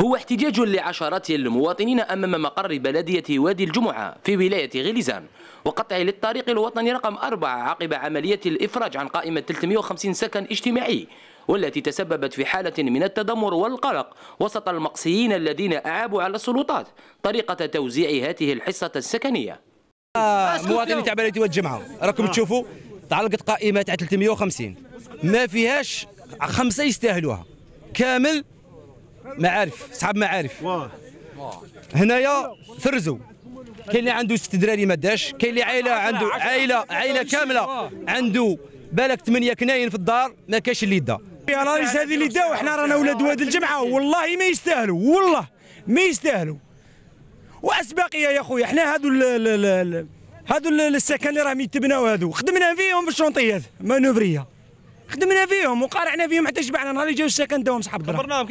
هو احتجاج لعشرات المواطنين أمام مقر بلدية وادي الجمعة في ولاية غليزان وقطع للطريق الوطني رقم أربعة عقب عملية الإفراج عن قائمة 350 سكن اجتماعي والتي تسببت في حالة من التدمر والقلق وسط المقصيين الذين أعابوا على السلطات طريقة توزيع هذه الحصة السكنية آه، مواطنين تاع بلدية وادي الجمعة راكم آه. تشوفوا تعلقت قائمة تاع 350 ما فيهاش خمسة يستاهلوها كامل معارف صحاب معارف هنايا فرزوا كاين اللي عنده ست دراري ما داش كاين اللي عائله عنده عائله عائله كامله عنده بالك ثمانيه كناين في الدار ما كاش اللي دا الرئيس هذه اللي دا وحنا رانا ولاد واد الجمعه والله ما يستاهلوا والله ما يستاهلوا واسباقيه يا خويا حنا هادو هادو السكن اللي راهم يتبناو هادو خدمنا فيهم في الشونطيات مانوفريه خدمنا فيهم وقارعنا فيهم حتى شبعنا نهار اللي جاو السكن داهم صحاب الدرا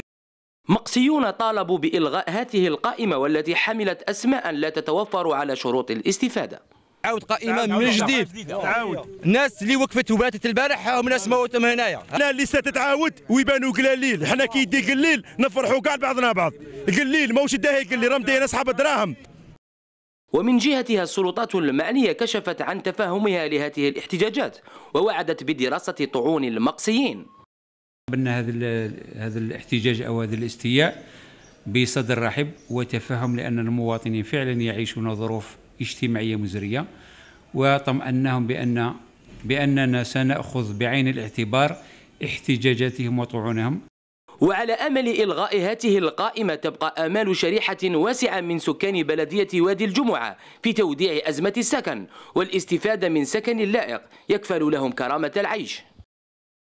مقسيون طالبوا بإلغاء هذه القائمة والتي حملت أسماء لا تتوفر على شروط الاستفادة عاود قائمه من جديد الناس اللي وقفت وباتت البارح هم ناس موتهم هنايا انا اللي ستتعاود ويبانوا قلاليل حنا كي يدي قليل نفرحوا كاع بعضنا بعض قليل ماهوش داهي قليل راه مداهي اصحاب الدراهم ومن جهتها السلطات المعنية كشفت عن تفاهمها لهذه الاحتجاجات ووعدت بدراسة طعون المقصيين قبلنا هذا هذا الاحتجاج او هذا الاستياء بصدر رحب وتفهم لان المواطنين فعلا يعيشون ظروف اجتماعيه مزريه وطمأنهم بان باننا سناخذ بعين الاعتبار احتجاجاتهم وطعونهم وعلى امل الغاء هاته القائمه تبقى امال شريحه واسعه من سكان بلديه وادي الجمعه في توديع ازمه السكن والاستفاده من سكن لائق يكفل لهم كرامه العيش